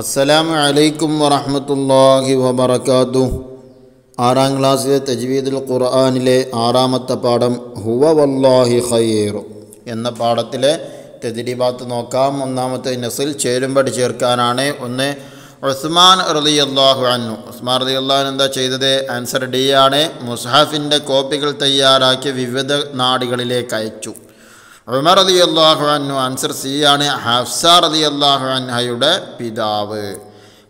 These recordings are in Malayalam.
അസ്സലാമു അലൈക്കും വറഹമത്തല്ലാഹി വബർക്കാത്തു ആറാം ക്ലാസ്സിലെ തജ്വീദുൽ ഖുർആാനിലെ ആറാമത്തെ പാഠം ഹുവ വല്ലാഹി ഖയ്യേറു എന്ന പാഠത്തിലെ തെതിരിബാത്ത് നോക്കാം ഒന്നാമത്തെ നസിൽ ചേരുമ്പടി ചേർക്കാനാണ് ഒന്ന് ഉസ്മാൻ റലി അള്ളാഹു അന്നു ഉസ്മാൻ റലി അള്ളാഹു എന്താ ചെയ്തത് ആൻസർ ഡി ആണ് മുസ്ഹാഫിൻ്റെ കോപ്പികൾ തയ്യാറാക്കി വിവിധ നാടുകളിലേക്ക് അയച്ചു ഉമർ അലി അള്ളാഹു അനു ആൻസർ സി ആണ് ഹഫ്സ അലി അള്ളാഹു അൻഹയുടെ പിതാവ്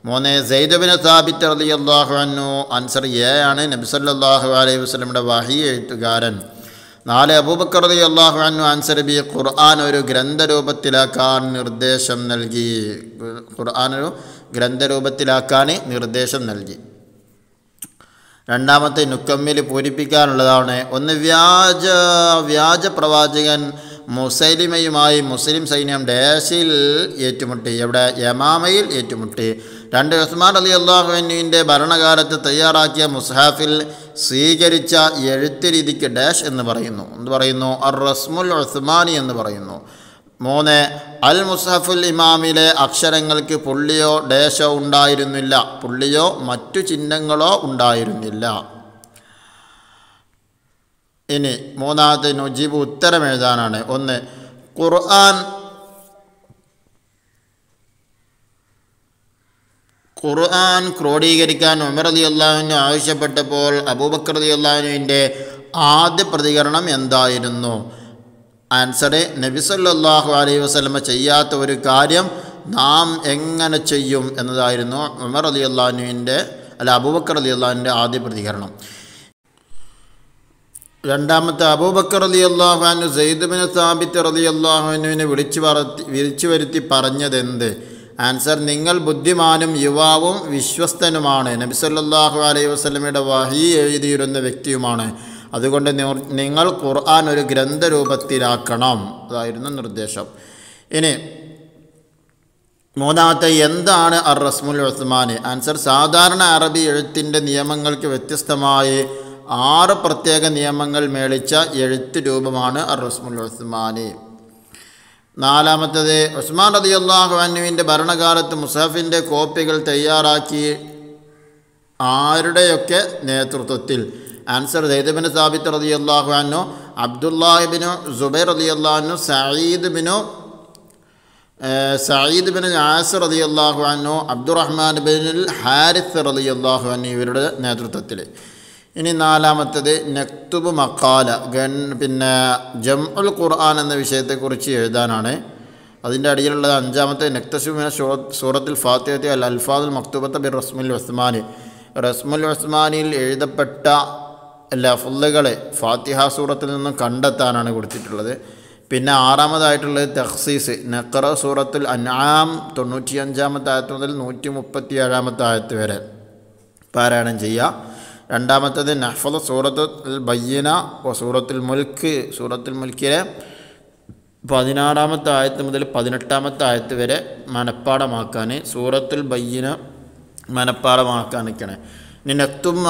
മൂന്ന് സൈദബിന് സാബിത്ത് അലി അള്ളാഹു അനു ആൻസർ എ ആണ് നബ്സല്ലാഹു അലൈഹി വസ്ലമിൻ്റെ വഹി എഴുത്തുകാരൻ നാല് അബൂബക്കർ അലി അള്ളാഹു അനു ആൻസർ ബി ഖുർആൻ ഒരു ഗ്രന്ഥരൂപത്തിലാക്കാൻ നിർദ്ദേശം നൽകി ഖുർആൻ ഒരു ഗ്രന്ഥരൂപത്തിലാക്കാൻ നിർദ്ദേശം നൽകി രണ്ടാമത്തെ നുക്കമ്മിൽ പൂരിപ്പിക്കാനുള്ളതാണ് ഒന്ന് വ്യാജ വ്യാജ പ്രവാചകൻ മുസൈലിമയുമായി മുസ്ലിം സൈന്യം ഡേശിൽ ഏറ്റുമുട്ടി എവിടെ യമാമയിൽ ഏറ്റുമുട്ടി രണ്ട് ഉസ്മാൻ അലി അള്ളാഹുവിൻ്റെ ഭരണകാലത്ത് തയ്യാറാക്കിയ മുസ്ഹാഫിൽ സ്വീകരിച്ച എഴുത്ത് രീതിക്ക് ഡാഷ് എന്ന് പറയുന്നു എന്ന് പറയുന്നു അർ റസ്മുൽ ഉസ്മാനി എന്ന് പറയുന്നു മൂന്ന് അൽ മുസ്ഹഫുൽ ഇമാമിലെ അക്ഷരങ്ങൾക്ക് പുള്ളിയോ ഡേശോ ഉണ്ടായിരുന്നില്ല പുള്ളിയോ മറ്റു ചിഹ്നങ്ങളോ ഉണ്ടായിരുന്നില്ല ഇനി മൂന്നാമത്തെ നുജീബ് ഉത്തരം എഴുതാനാണ് ഒന്ന് ഖുർആൻ ഖുർആൻ ക്രോഡീകരിക്കാൻ ഉമർ അലി അള്ളാഹുവിന് ആവശ്യപ്പെട്ടപ്പോൾ അബൂബക്കർ അലി അള്ളാഹുവിൻ്റെ ആദ്യ പ്രതികരണം എന്തായിരുന്നു ആൻസർ നബിസല്ലാഹു അലൈഹി വസ്ലമ ചെയ്യാത്ത ഒരു കാര്യം നാം എങ്ങനെ ചെയ്യും എന്നതായിരുന്നു ഉമർ അലി അള്ളാഹുവിൻ്റെ അല്ല അബൂബക്കർ അലി അള്ളാഹുവിൻ്റെ ആദ്യ പ്രതികരണം രണ്ടാമത്തെ അബൂബക്കർ അലി അള്ളാഹുനു സെയ്ദുബിന് സാബിത്ത് അലി അള്ളാഹുനുവിനെ വിളിച്ചു പറത്തി വിളിച്ചു വരുത്തി പറഞ്ഞതെന്ത് ആൻസർ നിങ്ങൾ ബുദ്ധിമാനും യുവാവും വിശ്വസ്തനുമാണ് നബിസല്ലാഹു അലൈഹി വസ്ലമയുടെ വഹി എഴുതിയിരുന്ന വ്യക്തിയുമാണ് അതുകൊണ്ട് നിങ്ങൾ ഖുർആൻ ഒരു ഗ്രന്ഥരൂപത്തിലാക്കണം അതായിരുന്നു നിർദ്ദേശം ഇനി മൂന്നാമത്തെ എന്താണ് അർ റസ്മുൽ ഉസ്മാൻ ആൻസർ സാധാരണ അറബി എഴുത്തിൻ്റെ നിയമങ്ങൾക്ക് വ്യത്യസ്തമായി ആറ് പ്രത്യേക നിയമങ്ങൾ മേളിച്ച എഴുത്ത് രൂപമാണ് അർ റസ്മുൽ ഉസ്മാനി നാലാമത്തത് ഉസ്മാൻ റതി അള്ളാഹുഅന്നുവിൻ്റെ ഭരണകാലത്ത് മുസാഫിൻ്റെ കോപ്പികൾ തയ്യാറാക്കി ആരുടെയൊക്കെ നേതൃത്വത്തിൽ ആൻസർ സൈദബിന് സാബിത്ത് റതി അള്ളാഹുഅന്നു അബ്ദുല്ലാഹിബിനു സുബൈർ റതി അള്ളഹാനു സയ്യിദ് ബിനു സയ്യിദ് ബിൻ ആസർ റതി അള്ളാഹുഅന്നു അബ്ദുറഹ്മാൻ ബിൻ ഹാരിസ് റതി അള്ളാഹുഅന്നു ഇവരുടെ നേതൃത്വത്തിൽ ഇനി നാലാമത്തത് നക്തുബ് മക്കാല ഗൺ പിന്നെ ജം ഉൽ ഖുർആൻ എന്ന വിഷയത്തെക്കുറിച്ച് എഴുതാനാണ് അതിൻ്റെ അടിയിലുള്ളത് അഞ്ചാമത്തെ നക്തസുമിന സൂറത്തിൽ ഫാത്തിഹത്തി അൽ അൽഫാദുൽ മക്തൂബത്ത് ബിർ റസ്മുൽ ഉസ്മാനി റസ്മുൽ ഉസ്മാനിൽ എഴുതപ്പെട്ട ലഫുല്ലുകളെ ഫാത്തിഹ സൂറത്തിൽ നിന്നും കണ്ടെത്താനാണ് കൊടുത്തിട്ടുള്ളത് പിന്നെ ആറാമതായിട്ടുള്ളത് തഹ്സീസ് നക്കറ സൂറത്തുൽ അനാം തൊണ്ണൂറ്റിയഞ്ചാമത്തെ ആയത്ത് മുതൽ നൂറ്റി മുപ്പത്തി ഏഴാമത്തെ ആയത്ത് വരെ പാരായണം ചെയ്യുക രണ്ടാമത്തത് നഹ്ഫദ് സൂറത്ത് ബയ്യന സൂറത്തുൽ മുൽക്ക് സൂറത്തുൽ മുൽക്കിലെ പതിനാറാമത്തെ ആയത്ത് മുതൽ പതിനെട്ടാമത്തെ ആയത്ത് വരെ മനപ്പാടമാക്കാൻ സൂറത്തുൽ ബയ്യന മനപ്പാടമാക്കാൻ നിൽക്കണേ ഇനി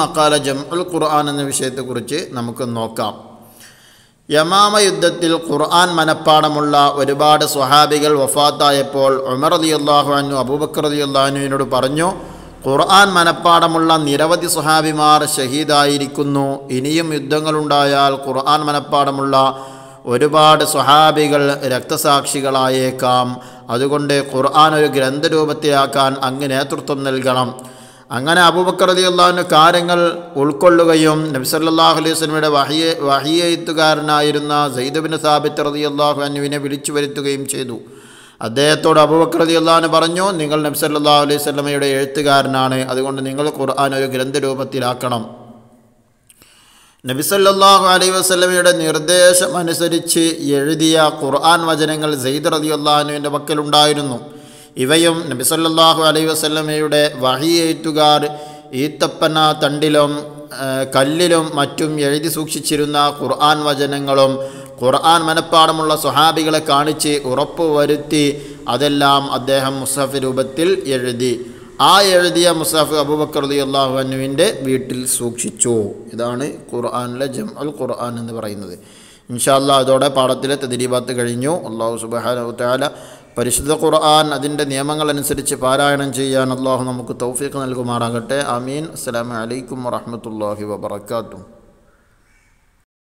അക്കാല ജംഉൽ ഖുർആൻ എന്ന വിഷയത്തെക്കുറിച്ച് നമുക്ക് നോക്കാം യമാമ യുദ്ധത്തിൽ ഖുർആൻ മനപ്പാടമുള്ള ഒരുപാട് സ്വഹാബികൾ വഫാത്തായപ്പോൾ ഉമർ അലി അള്ളാഹു അബൂബക്കർ അലി അള്ളഹാനുവിനോട് പറഞ്ഞു ഖുർആൻ മനപ്പാടമുള്ള നിരവധി സുഹാബിമാർ ഷഹീദായിരിക്കുന്നു ഇനിയും യുദ്ധങ്ങളുണ്ടായാൽ ഖുർആൻ മനപ്പാടമുള്ള ഒരുപാട് സ്വഹാബികൾ രക്തസാക്ഷികളായേക്കാം അതുകൊണ്ട് ഖുർആൻ ഒരു ഗ്രന്ഥരൂപത്തിലാക്കാൻ അങ്ങ് നേതൃത്വം നൽകണം അങ്ങനെ അബൂബക്കർ അലി അള്ളാഹുവിൻ്റെ കാര്യങ്ങൾ ഉൾക്കൊള്ളുകയും നബ്സല്ലാഹു അലൈഹി സ്വലമിയുടെ വഹിയ വഹിയെഴുത്തുകാരനായിരുന്ന സൈദബിൻ സാബിത്ത് റതി അള്ളാഹു അനുവിനെ വിളിച്ചു വരുത്തുകയും ചെയ്തു അദ്ദേഹത്തോട് അബുബക്രതി അള്ളഹാന് പറഞ്ഞു നിങ്ങൾ നബ്സല്ലാ അലൈഹി സ്വലമയുടെ എഴുത്തുകാരനാണ് അതുകൊണ്ട് നിങ്ങൾ ഖുർആൻ ഒരു ഗ്രന്ഥരൂപത്തിലാക്കണം നബിസല്ലാഹു അലൈഹി വസ്ലമയുടെ നിർദ്ദേശം അനുസരിച്ച് എഴുതിയ ഖുർആൻ വചനങ്ങൾ സെയ്ദ് റതി അള്ളഹാനുവിൻ്റെ പക്കലുണ്ടായിരുന്നു ഇവയും നബിസല്ലാഹു അലൈഹി വസ്ലമയുടെ വഹിയേറ്റുകാർ ഈത്തപ്പന തണ്ടിലും കല്ലിലും മറ്റും എഴുതി സൂക്ഷിച്ചിരുന്ന ഖുർആൻ വചനങ്ങളും ഖുർആൻ മനഃപ്പാടമുള്ള സ്വഹാബികളെ കാണിച്ച് ഉറപ്പ് വരുത്തി അതെല്ലാം അദ്ദേഹം മുസഫ് രൂപത്തിൽ എഴുതി ആ എഴുതിയ മുസാഫ് അബൂബക്കർ അലി അള്ളാഹുവിൻ്റെ വീട്ടിൽ സൂക്ഷിച്ചു ഇതാണ് ഖുർആാനിലെ ജം അൽ ഖുർആൻ എന്ന് പറയുന്നത് ഇൻഷാല്ല അതോടെ പാഠത്തിലെ തദ്രീബാത്ത് കഴിഞ്ഞു അള്ളാഹു സുബാന പരിശുദ്ധ ഖുർആൻ അതിൻ്റെ അനുസരിച്ച് പാരായണം ചെയ്യാൻ അള്ളാഹു നമുക്ക് തൗഫീഖ് നൽകുമാറാകട്ടെ അമീൻ അസ്സാം വലൈക്കും വാഹമത്തല്ലാഹി വാബർക്കാത്തു